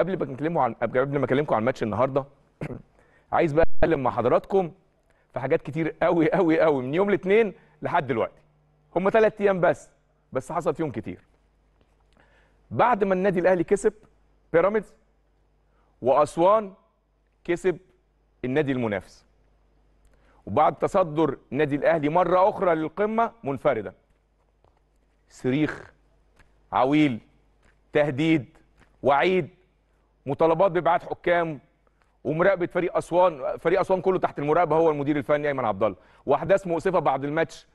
قبل ما نتكلموا عن قبل ما اكلمكم عن ماتش النهارده عايز بقى اتكلم مع حضراتكم في حاجات كتير قوي قوي قوي من يوم الاثنين لحد دلوقتي هم ثلاث ايام بس بس حصل فيهم كتير بعد ما النادي الاهلي كسب بيراميدز واسوان كسب النادي المنافس وبعد تصدر النادي الاهلي مره اخرى للقمه منفردا صريخ عويل تهديد وعيد مطالبات بابعاد حكام ومراقبه فريق اسوان فريق اسوان كله تحت المراقبه هو المدير الفني ايمن عبد الله واحداث مؤسفه بعد الماتش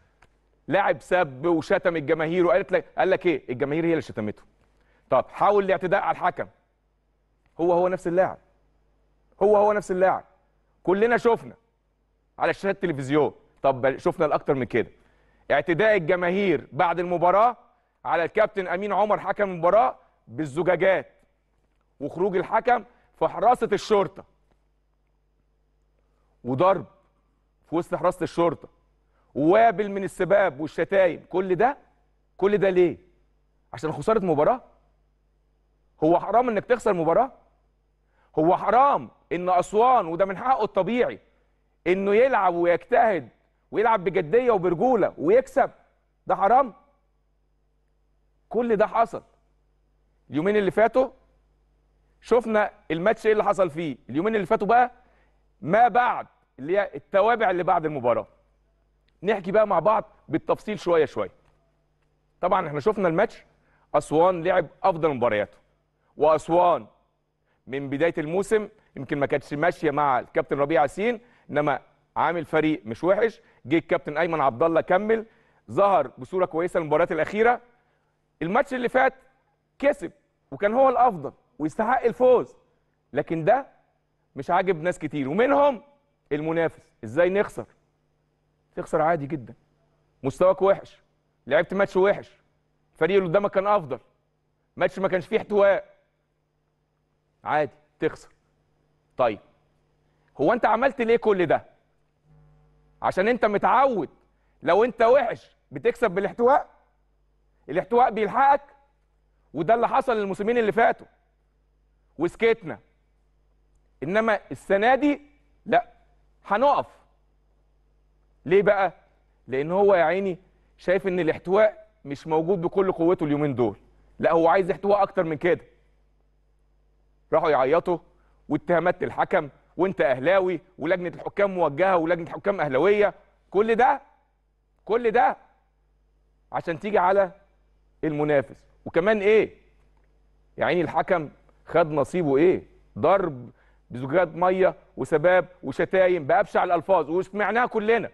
لاعب سب وشتم الجماهير وقالت لك قال لك ايه الجماهير هي اللي شتمته طب حاول الاعتداء على الحكم هو هو نفس اللاعب هو هو نفس اللاعب كلنا شفنا على شاشات التلفزيون طب شفنا الاكتر من كده اعتداء الجماهير بعد المباراه على الكابتن امين عمر حكم المباراه بالزجاجات وخروج الحكم في حراسه الشرطه وضرب في وسط حراسه الشرطه ووابل من السباب والشتايم كل ده كل ده ليه عشان خساره مباراه هو حرام انك تخسر مباراه هو حرام ان اسوان وده من حقه الطبيعي انه يلعب ويجتهد ويلعب بجديه وبرجوله ويكسب ده حرام كل ده حصل اليومين اللي فاتوا شفنا الماتش ايه اللي حصل فيه اليومين اللي فاتوا بقى ما بعد اللي هي التوابع اللي بعد المباراه نحكي بقى مع بعض بالتفصيل شويه شويه طبعا احنا شفنا الماتش اسوان لعب افضل مبارياته واسوان من بدايه الموسم يمكن ما كانتش ماشيه مع الكابتن ربيع ياسين انما عامل فريق مش وحش جه الكابتن ايمن عبد الله كمل ظهر بصوره كويسه المباريات الاخيره الماتش اللي فات كسب وكان هو الافضل ويستحق الفوز لكن ده مش عاجب ناس كتير ومنهم المنافس ازاي نخسر تخسر عادي جدا مستواك وحش لعبت ماتش وحش الفريق اللي قدامك كان افضل ماتش ما كانش فيه احتواء عادي تخسر طيب هو انت عملت ليه كل ده عشان انت متعود لو انت وحش بتكسب بالاحتواء الاحتواء بيلحقك وده اللي حصل للموسمين اللي فاتوا وسكتنا انما السنه دي لا هنقف ليه بقى لان هو يا عيني شايف ان الاحتواء مش موجود بكل قوته اليومين دول لا هو عايز احتواء اكتر من كده راحوا يعيطوا واتهامات الحكم وانت اهلاوي ولجنه الحكام موجهه ولجنه حكام اهلاويه كل ده كل ده عشان تيجي على المنافس وكمان ايه يعني الحكم خد نصيبه ايه ضرب بزجاج ميه وسباب وشتايم بابشع الالفاظ وسمعناها كلنا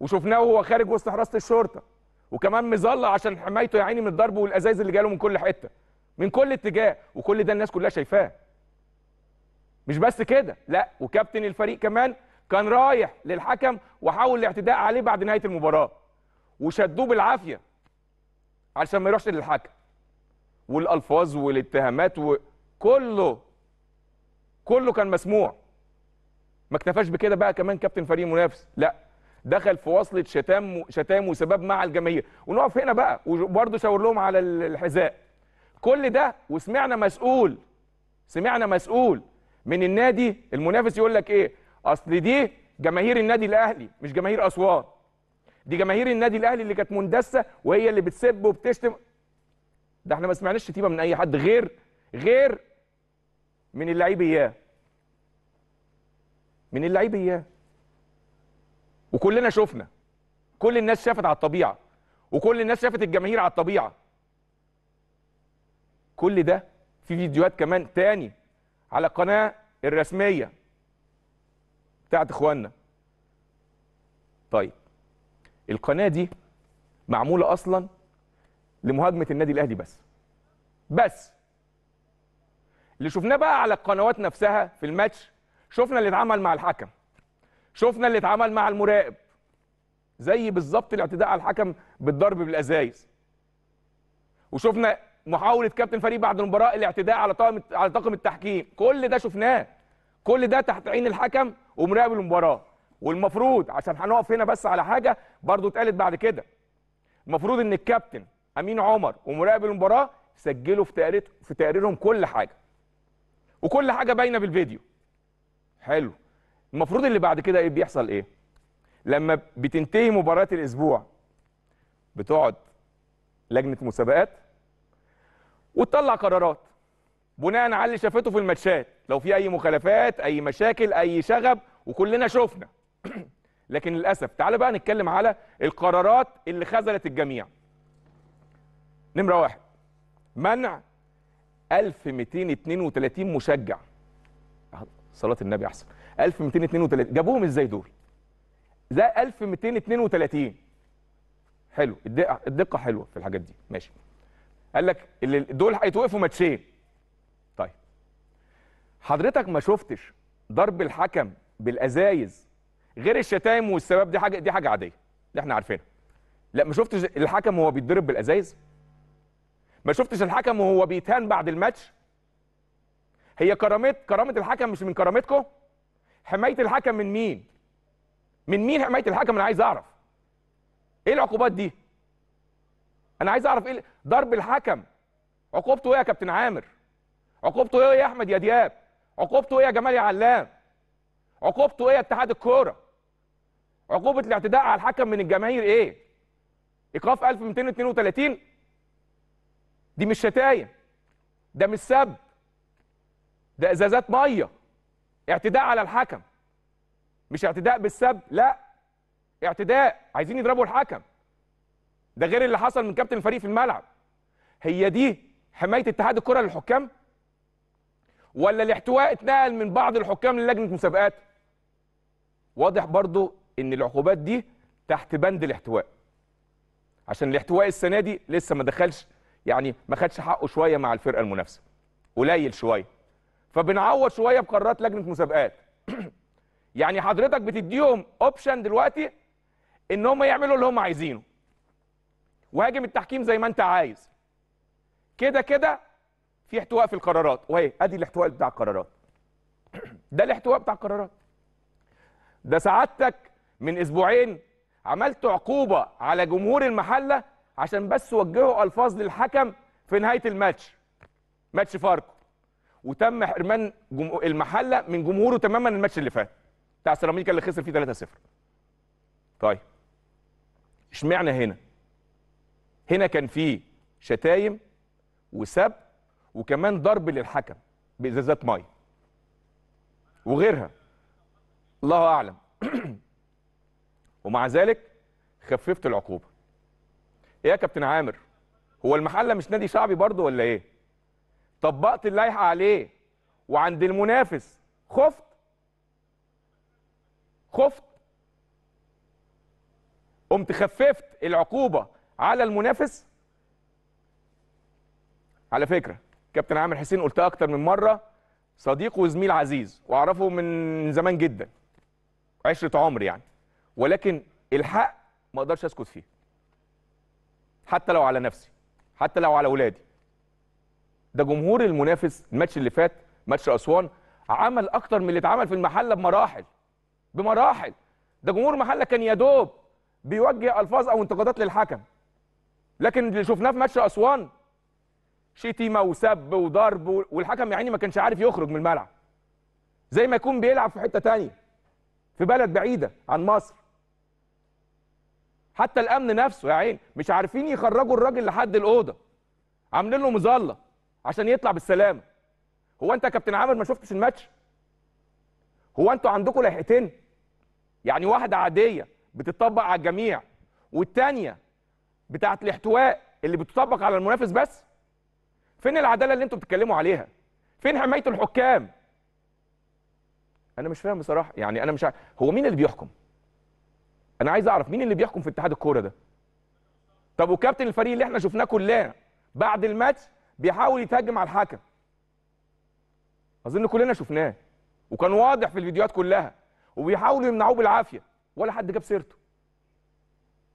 وشفناه وهو خارج وسط حراسه الشرطه وكمان مظله عشان حمايته يا عيني من الضرب والازايز اللي جاله من كل حته من كل اتجاه وكل ده الناس كلها شايفاه مش بس كده لا وكابتن الفريق كمان كان رايح للحكم وحاول الاعتداء عليه بعد نهايه المباراه وشدوه بالعافيه علشان ما يروحش للحكم والالفاظ والاتهامات وكله كله كان مسموع ما اكتفاش بكده بقى كمان كابتن فريق منافس لا دخل في وصله شتام شتام وسباب مع الجماهير ونقف هنا بقى وبرضه شاور لهم على الحذاء كل ده وسمعنا مسؤول سمعنا مسؤول من النادي المنافس يقول لك ايه اصل دي جماهير النادي الاهلي مش جماهير اسوان دي جماهير النادي الاهلي اللي كانت مندسه وهي اللي بتسب وبتشتم ده احنا ما سمعناش شتيمه من اي حد غير غير من اللعيب اياه من اللعيب اياه وكلنا شفنا كل الناس شافت على الطبيعه وكل الناس شافت الجماهير على الطبيعه كل ده في فيديوهات كمان تاني على القناه الرسميه بتاعت اخواننا طيب القناه دي معموله اصلا لمهاجمه النادي الاهلي بس بس اللي شفناه بقى على القنوات نفسها في الماتش شفنا اللي اتعمل مع الحكم شفنا اللي اتعمل مع المراقب زي بالظبط الاعتداء على الحكم بالضرب بالازايز وشفنا محاوله كابتن فريق بعد المباراه الاعتداء على طاقم على طاقم التحكيم كل ده شفناه كل ده تحت عين الحكم ومراقب المباراه والمفروض عشان هنقف هنا بس على حاجه برضو اتقالت بعد كده المفروض ان الكابتن امين عمر ومراقب المباراه سجلوا في تقرير في تقريرهم كل حاجه وكل حاجه باينه بالفيديو حلو المفروض اللي بعد كده ايه بيحصل ايه لما بتنتهي مباراه الاسبوع بتقعد لجنه مسابقات وتطلع قرارات بناء على اللي شافته في الماتشات لو في اي مخالفات اي مشاكل اي شغب وكلنا شفنا لكن للاسف تعال بقى نتكلم على القرارات اللي خذلت الجميع نمره واحد منع 1232 مشجع صلاه النبي احسن 1232 جابوهم ازاي دول؟ ده 1232 حلو الدقه الدقه حلوه في الحاجات دي ماشي قال لك اللي دول هيتوقفوا ماتشين طيب حضرتك ما شفتش ضرب الحكم بالازايز غير الشتايم والسباب دي حاجه دي حاجه عاديه اللي احنا عارفينها لا ما شفتش الحكم وهو بيتضرب بالازايز ما شفتش الحكم وهو بيتهان بعد الماتش هي كرامه كرامه الحكم مش من كرامتكم حمايه الحكم من مين من مين حمايه الحكم انا عايز اعرف ايه العقوبات دي انا عايز اعرف ايه ضرب الحكم عقوبته ايه يا كابتن عامر عقوبته ايه يا احمد يا دياب عقوبته ايه يا جمال يا علام عقوبته ايه يا اتحاد الكوره عقوبه الاعتداء على الحكم من الجماهير ايه ايقاف 1232 دي مش شتايم ده مش سب ده ازازات ميه اعتداء على الحكم مش اعتداء بالسب لا اعتداء عايزين يضربوا الحكم ده غير اللي حصل من كابتن الفريق في الملعب هي دي حمايه اتحاد الكره للحكام ولا الاحتواء اتنقل من بعض الحكام للجنه مسابقات واضح برضو ان العقوبات دي تحت بند الاحتواء عشان الاحتواء السنه دي لسه ما دخلش يعني ما خدش حقه شويه مع الفرقه المنافسه قليل شويه فبنعوض شويه بقرارات لجنه مسابقات يعني حضرتك بتديهم اوبشن دلوقتي ان هم يعملوا اللي هم عايزينه وهاجم التحكيم زي ما انت عايز كده كده في احتواء في القرارات وهي ادي الاحتواء بتاع القرارات ده الاحتواء بتاع القرارات ده سعادتك من اسبوعين عملت عقوبه على جمهور المحله عشان بس وجهوا الفاظ للحكم في نهايه الماتش ماتش فاركو وتم حرمان المحله من جمهوره تماما الماتش اللي فات بتاع سيراميكا اللي خسر فيه 3-0 طيب اشمعنى هنا هنا كان في شتايم وسب وكمان ضرب للحكم بازازات ميه وغيرها الله اعلم ومع ذلك خففت العقوبه إيه يا كابتن عامر هو المحله مش نادي شعبي برضه ولا ايه طبقت اللائحه عليه وعند المنافس خفت خفت قمت خففت العقوبه على المنافس على فكره كابتن عامر حسين قلتها اكتر من مره صديق وزميل عزيز واعرفه من زمان جدا عشره عمر يعني ولكن الحق ما اقدرش اسكت فيه حتى لو على نفسي حتى لو على اولادي ده جمهور المنافس الماتش اللي فات ماتش اسوان عمل اكتر من اللي اتعمل في المحله بمراحل بمراحل ده جمهور المحله كان يا دوب بيوجه الفاظ او انتقادات للحكم لكن اللي شفناه في ماتش اسوان شتيمه وسب وضرب والحكم يا عيني ما كانش عارف يخرج من الملعب زي ما يكون بيلعب في حته تانية في بلد بعيده عن مصر حتى الامن نفسه يا عين مش عارفين يخرجوا الراجل لحد الاوضه عاملين له مظله عشان يطلع بالسلامه هو انت يا كابتن عامر ما شفتش الماتش هو انتوا عندكم لائحتين يعني واحده عاديه بتطبق على الجميع والثانيه بتاعه الاحتواء اللي بتطبق على المنافس بس فين العداله اللي انتوا بتتكلموا عليها فين حمايه الحكام انا مش فاهم بصراحه يعني انا مش عارف هو مين اللي بيحكم انا عايز اعرف مين اللي بيحكم في اتحاد الكوره ده طب وكابتن الفريق اللي احنا شفناه كلنا بعد الماتش بيحاول يتهجم على الحكم اظن كلنا شفناه وكان واضح في الفيديوهات كلها وبيحاولوا يمنعوه بالعافيه ولا حد جاب سيرته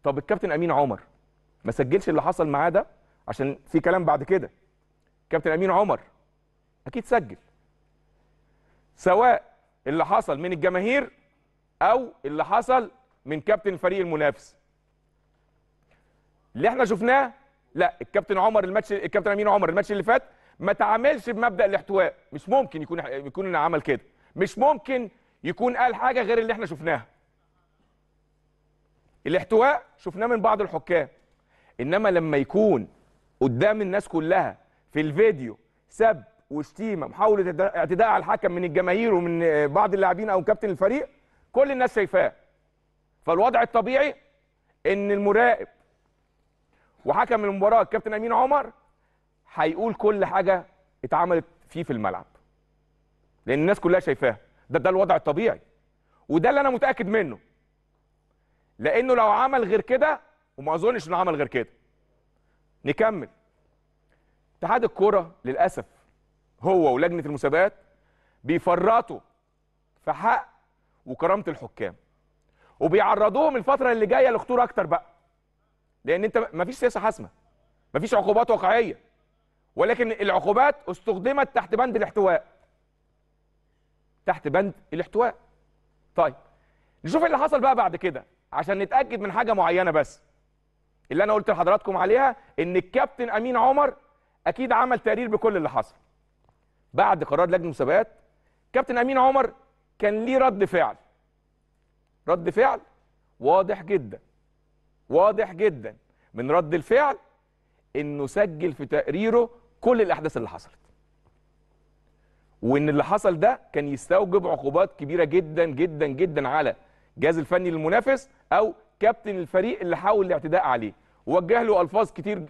طب الكابتن امين عمر ما سجلش اللي حصل معاه ده عشان في كلام بعد كده كابتن امين عمر اكيد سجل سواء اللي حصل من الجماهير او اللي حصل من كابتن الفريق المنافس اللي احنا شفناه لا الكابتن عمر الماتش الكابتن امين عمر الماتش اللي فات ما تعاملش بمبدا الاحتواء مش ممكن يكون يكون عمل كده مش ممكن يكون قال حاجه غير اللي احنا شفناها الاحتواء شفناه من بعض الحكام انما لما يكون قدام الناس كلها في الفيديو سب وشتيمه محاوله اعتداء على الحكم من الجماهير ومن بعض اللاعبين او كابتن الفريق كل الناس شايفاه فالوضع الطبيعي ان المراقب وحكم المباراه الكابتن امين عمر هيقول كل حاجه اتعملت فيه في الملعب لان الناس كلها شايفاها ده ده الوضع الطبيعي وده اللي انا متاكد منه لانه لو عمل غير كده وما اظنش انه عمل غير كده نكمل اتحاد الكره للاسف هو ولجنه المسابقات بيفرطوا في حق وكرامه الحكام وبيعرضوهم الفتره اللي جايه لخطوره اكتر بقى لان انت مفيش سياسه حاسمه مفيش عقوبات واقعيه ولكن العقوبات استخدمت تحت بند الاحتواء تحت بند الاحتواء طيب نشوف اللي حصل بقى بعد كده عشان نتاكد من حاجه معينه بس اللي انا قلت لحضراتكم عليها ان الكابتن امين عمر اكيد عمل تقرير بكل اللي حصل بعد قرار لجنه المسابقات كابتن امين عمر كان ليه رد فعل رد فعل واضح جدا واضح جدا من رد الفعل انه سجل في تقريره كل الاحداث اللي حصلت وان اللي حصل ده كان يستوجب عقوبات كبيره جدا جدا جدا على الجهاز الفني للمنافس او كابتن الفريق اللي حاول الاعتداء عليه ووجه له الفاظ كتير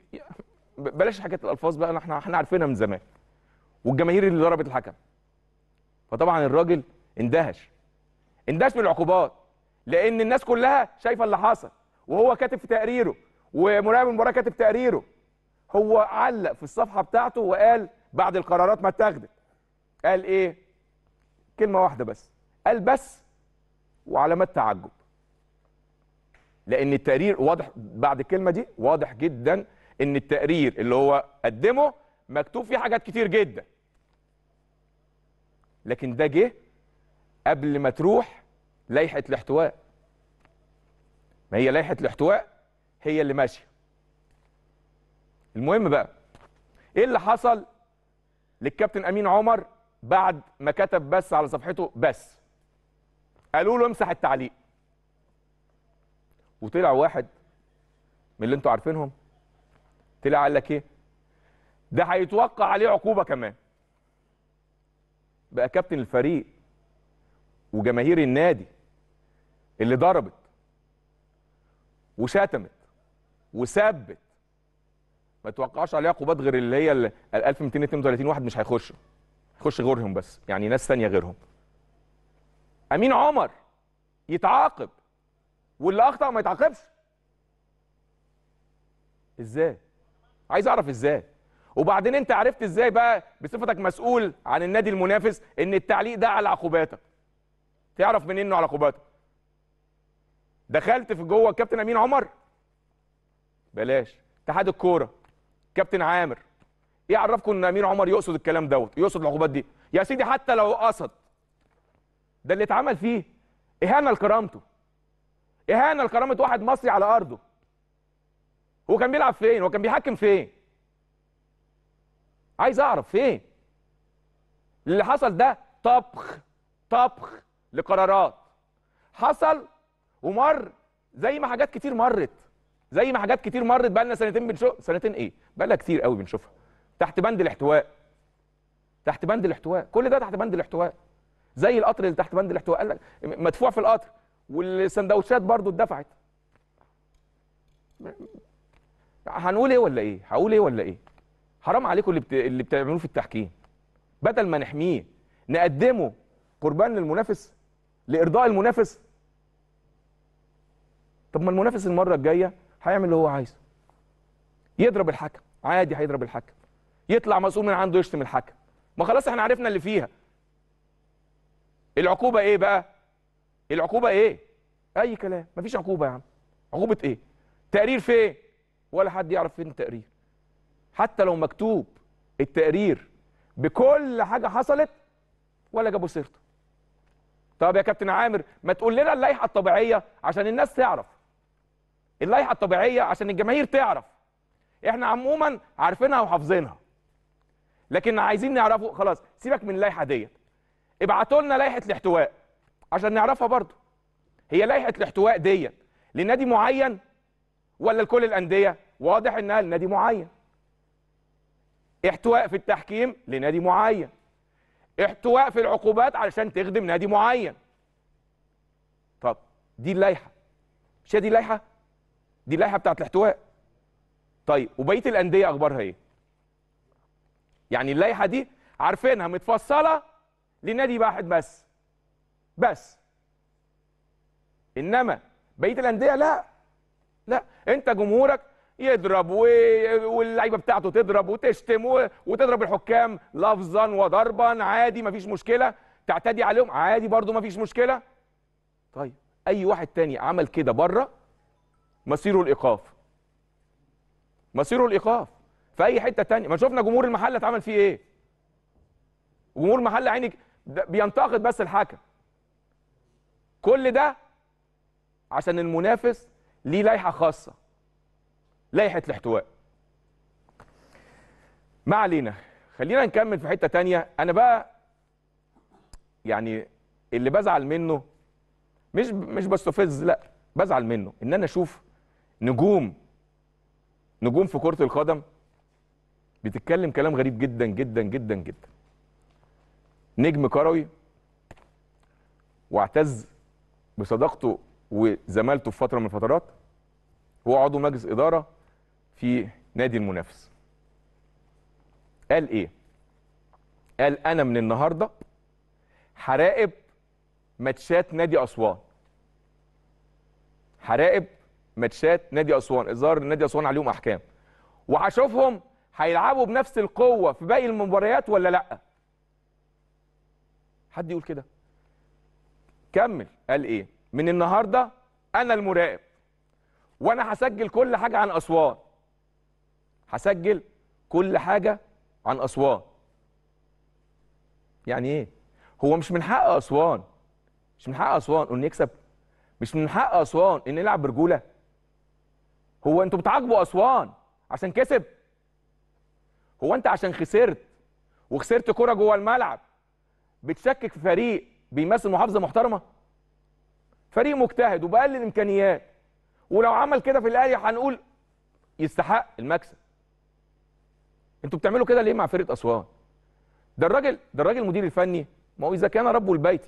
بلاش حكايه الالفاظ بقى احنا احنا عارفينها من زمان والجماهير اللي ضربت الحكم فطبعا الراجل اندهش اندهش من العقوبات لان الناس كلها شايفه اللي حصل وهو كاتب في تقريره ومراقب المباراه كاتب تقريره هو علق في الصفحه بتاعته وقال بعد القرارات ما اتاخدت قال ايه كلمه واحده بس قال بس وعلامات تعجب لان التقرير واضح بعد الكلمه دي واضح جدا ان التقرير اللي هو قدمه مكتوب فيه حاجات كتير جدا لكن ده جه قبل ما تروح لائحه الاحتواء ما هي لائحه الاحتواء هي اللي ماشيه المهم بقى ايه اللي حصل للكابتن امين عمر بعد ما كتب بس على صفحته بس قالوا له امسح التعليق وطلع واحد من اللي انتوا عارفينهم طلع قال لك ايه ده هيتوقع عليه عقوبه كمان بقى كابتن الفريق وجماهير النادي اللي ضربت وشتمت وسبت ما توقعش عليها قبات غير اللي هي ال 1232 واحد مش هيخشوا هيخش غيرهم بس يعني ناس ثانيه غيرهم امين عمر يتعاقب واللي اخطا ما يتعاقبش ازاي عايز اعرف ازاي وبعدين انت عرفت ازاي بقى بصفتك مسؤول عن النادي المنافس ان التعليق ده على عقوباتك تعرف منين انه على عقوباتك دخلت في جوه كابتن امين عمر بلاش اتحاد الكوره كابتن عامر ايه عرفكم ان امين عمر يقصد الكلام دوت يقصد العقوبات دي يا سيدي حتى لو قصد ده اللي اتعمل فيه اهانه لكرامته اهانه لكرامه واحد مصري على ارضه هو كان بيلعب فين هو كان بيحكم فين عايز اعرف فين اللي حصل ده طبخ طبخ لقرارات حصل ومر زي ما حاجات كتير مرت زي ما حاجات كتير مرت بقى لنا سنتين بنشوف سنتين ايه بقى لها كتير قوي بنشوفها تحت بند الاحتواء تحت بند الاحتواء كل ده تحت بند الاحتواء زي القطر اللي تحت بند الاحتواء قال لك مدفوع في القطر والسندوتشات برضو اتدفعت هنقول ايه ولا ايه هقول ايه ولا ايه حرام عليكم اللي بت... اللي بتعملوه في التحكيم بدل ما نحميه نقدمه قربان للمنافس لارضاء المنافس طب ما المنافس المره الجايه هيعمل اللي هو عايزه يضرب الحكم عادي هيضرب الحكم يطلع مسؤول من عنده يشتم الحكم ما خلاص احنا عرفنا اللي فيها العقوبه ايه بقى العقوبه ايه اي كلام مفيش عقوبه يا عم عقوبه ايه تقرير فين إيه؟ ولا حد يعرف فين التقرير حتى لو مكتوب التقرير بكل حاجه حصلت ولا جابوا سيرته طب يا كابتن عامر ما تقول لنا اللائحه الطبيعيه عشان الناس تعرف اللائحه الطبيعيه عشان الجماهير تعرف احنا عموما عارفينها وحافظينها لكن عايزين نعرفه خلاص سيبك من اللائحه ديت ابعتوا لنا لائحه الاحتواء عشان نعرفها برضه هي لائحه الاحتواء ديت لنادي معين ولا لكل الانديه واضح انها لنادي معين احتواء في التحكيم لنادي معين احتواء في العقوبات علشان تخدم نادي معين طب دي اللائحه مش دي اللائحه دي اللائحه بتاعت الاحتواء طيب وبقيه الانديه اخبارها ايه يعني اللائحه دي عارفينها متفصله لنادي واحد بس بس انما بقيه الانديه لا لا انت جمهورك يضرب و... واللعيبه بتاعته تضرب وتشتم و... وتضرب الحكام لفظا وضربا عادي مفيش مشكله تعتدي عليهم عادي برضو مفيش مشكله طيب اي واحد تاني عمل كده بره مصيره الايقاف مصيره الايقاف في اي حته تانية ما شفنا جمهور المحله اتعمل فيه ايه جمهور المحله عينك بينتقد بس الحكم كل ده عشان المنافس ليه لائحه خاصه لائحه الاحتواء ما علينا خلينا نكمل في حته تانية انا بقى يعني اللي بزعل منه مش مش بستفز لا بزعل منه ان انا اشوف نجوم نجوم في كرة القدم بتتكلم كلام غريب جدا جدا جدا جدا نجم كروي واعتز بصداقته وزمالته في فتره من الفترات هو عضو مجلس اداره في نادي المنافس قال ايه قال انا من النهارده حراقب ماتشات نادي اسوان حراقب ماتشات نادي اسوان الظاهر نادي اسوان عليهم احكام وهشوفهم هيلعبوا بنفس القوه في باقي المباريات ولا لا حد يقول كده كمل قال ايه من النهارده انا المراقب وانا هسجل كل حاجه عن اسوان هسجل كل حاجه عن اسوان يعني ايه هو مش من حق اسوان مش من حق اسوان انه يكسب مش من حق اسوان ان يلعب برجوله هو انتوا بتعاقبوا اسوان عشان كسب هو انت عشان خسرت وخسرت كره جوه الملعب بتشكك في فريق بيمثل محافظه محترمه فريق مجتهد وبقلل الامكانيات ولو عمل كده في الاهلي هنقول يستحق المكسب انتوا بتعملوا كده ليه مع فرقه اسوان ده الراجل ده الراجل المدير الفني ما هو اذا كان ربه البيت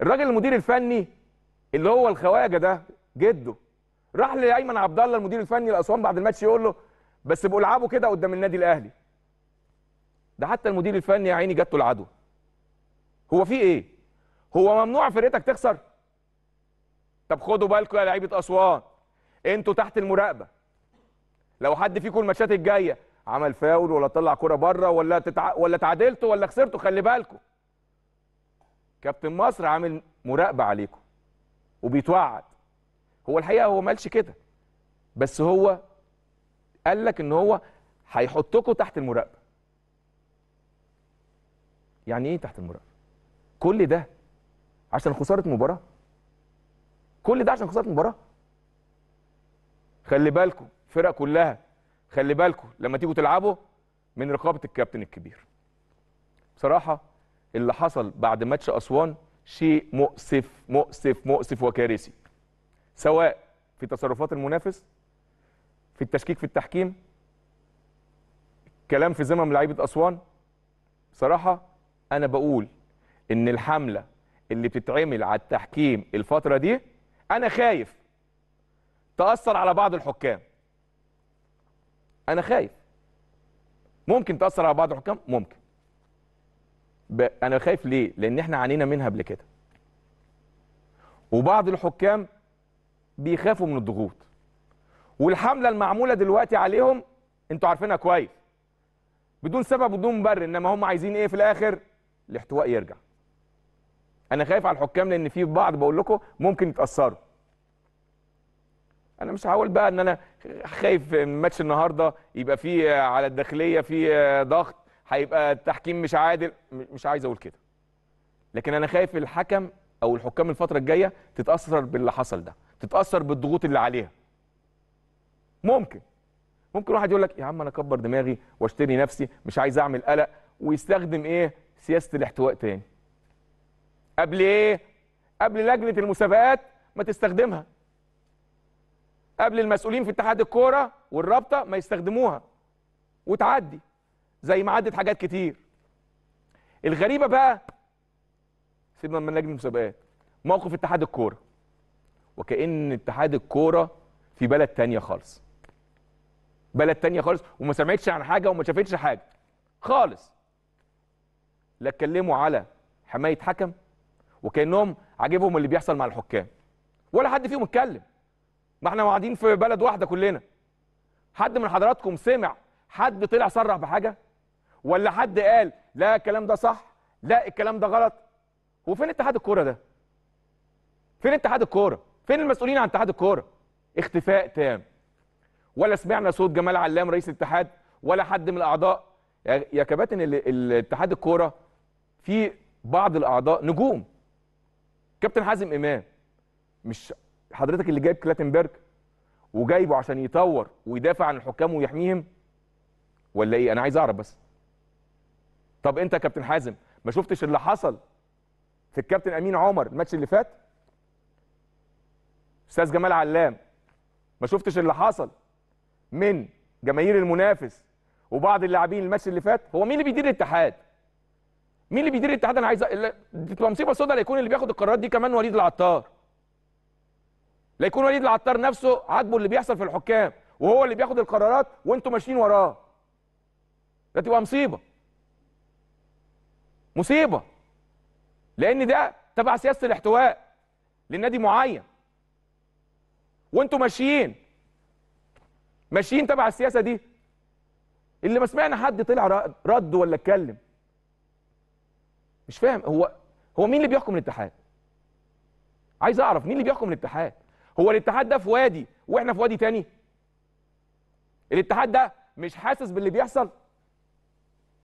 الراجل المدير الفني اللي هو الخواجه ده جده راح لايمن عبد الله المدير الفني لاسوان بعد الماتش يقول له بس بقول العبوا كده قدام النادي الاهلي ده حتى المدير الفني يا عيني جات له العدوى هو في ايه هو ممنوع فرقتك تخسر طب خدوا بالكم يا لعيبه اسوان انتوا تحت المراقبه لو حد فيكم الماتشات الجايه عمل فاول ولا طلع كره بره ولا تتع... ولا تعادلتوا ولا خسرتوا خلي بالكم كابتن مصر عامل مراقبه عليكم وبيتوعد هو الحقيقه هو ما قالش كده بس هو قال لك ان هو هيحطكم تحت المراقبه يعني ايه تحت المراقبه كل ده عشان خساره مباراه كل ده عشان خساره مباراه خلي بالكم الفرق كلها خلي بالكم لما تيجوا تلعبوا من رقابه الكابتن الكبير بصراحه اللي حصل بعد ماتش اسوان شيء مؤسف مؤسف مؤسف وكارثي سواء في تصرفات المنافس في التشكيك في التحكيم كلام في ذمم لعيبه اسوان بصراحه انا بقول ان الحمله اللي بتتعمل على التحكيم الفتره دي انا خايف تاثر على بعض الحكام انا خايف ممكن تاثر على بعض الحكام ممكن انا خايف ليه لان احنا عانينا منها قبل كده وبعض الحكام بيخافوا من الضغوط والحمله المعموله دلوقتي عليهم انتوا عارفينها كويس بدون سبب بدون مبرر انما هم عايزين ايه في الاخر الاحتواء يرجع انا خايف على الحكام لان في بعض بقول لكم ممكن يتاثروا انا مش هقول بقى ان انا خايف من ماتش النهارده يبقى فيه على الداخليه فيه ضغط هيبقى التحكيم مش عادل مش عايز اقول كده لكن انا خايف الحكم او الحكام الفتره الجايه تتاثر باللي حصل ده تتاثر بالضغوط اللي عليها ممكن ممكن واحد يقول لك يا عم انا اكبر دماغي واشتري نفسي مش عايز اعمل قلق ويستخدم ايه سياسه الاحتواء تاني قبل ايه قبل لجنه المسابقات ما تستخدمها قبل المسؤولين في اتحاد الكوره والرابطه ما يستخدموها وتعدي زي ما عدت حاجات كتير الغريبه بقى سيبنا من لجنه المسابقات موقف اتحاد الكوره وكأن اتحاد الكورة في بلد تانية خالص بلد تانية خالص وما سمعتش عن حاجة وما شافتش حاجة خالص لا اتكلموا على حماية حكم وكأنهم عاجبهم اللي بيحصل مع الحكام ولا حد فيهم اتكلم ما احنا قاعدين في بلد واحدة كلنا حد من حضراتكم سمع حد طلع صرح بحاجة ولا حد قال لا الكلام ده صح لا الكلام ده غلط وفين اتحاد الكورة ده فين اتحاد الكورة فين المسؤولين عن اتحاد الكوره اختفاء تام ولا سمعنا صوت جمال علام رئيس الاتحاد ولا حد من الاعضاء يا كباتن الاتحاد الكوره في بعض الاعضاء نجوم كابتن حازم امام مش حضرتك اللي جايب كلاتنبرج وجايبه عشان يطور ويدافع عن الحكام ويحميهم ولا ايه انا عايز اعرف بس طب انت يا كابتن حازم ما شفتش اللي حصل في الكابتن امين عمر الماتش اللي فات استاذ جمال علام ما شفتش اللي حصل من جماهير المنافس وبعض اللاعبين الماتش اللي فات هو مين اللي بيدير الاتحاد مين اللي بيدير الاتحاد انا عايز دي تبقى مصيبه سودا لا يكون اللي بياخد القرارات دي كمان وليد العطار لا يكون وليد العطار نفسه عاجبه اللي بيحصل في الحكام وهو اللي بياخد القرارات وانتم ماشيين وراه ده تبقى مصيبه مصيبه لان ده تبع سياسه الاحتواء لنادي معين وانتم ماشيين ماشيين تبع السياسه دي اللي ما سمعنا حد طلع رد ولا اتكلم مش فاهم هو هو مين اللي بيحكم الاتحاد عايز اعرف مين اللي بيحكم الاتحاد هو الاتحاد ده في وادي واحنا في وادي تاني الاتحاد ده مش حاسس باللي بيحصل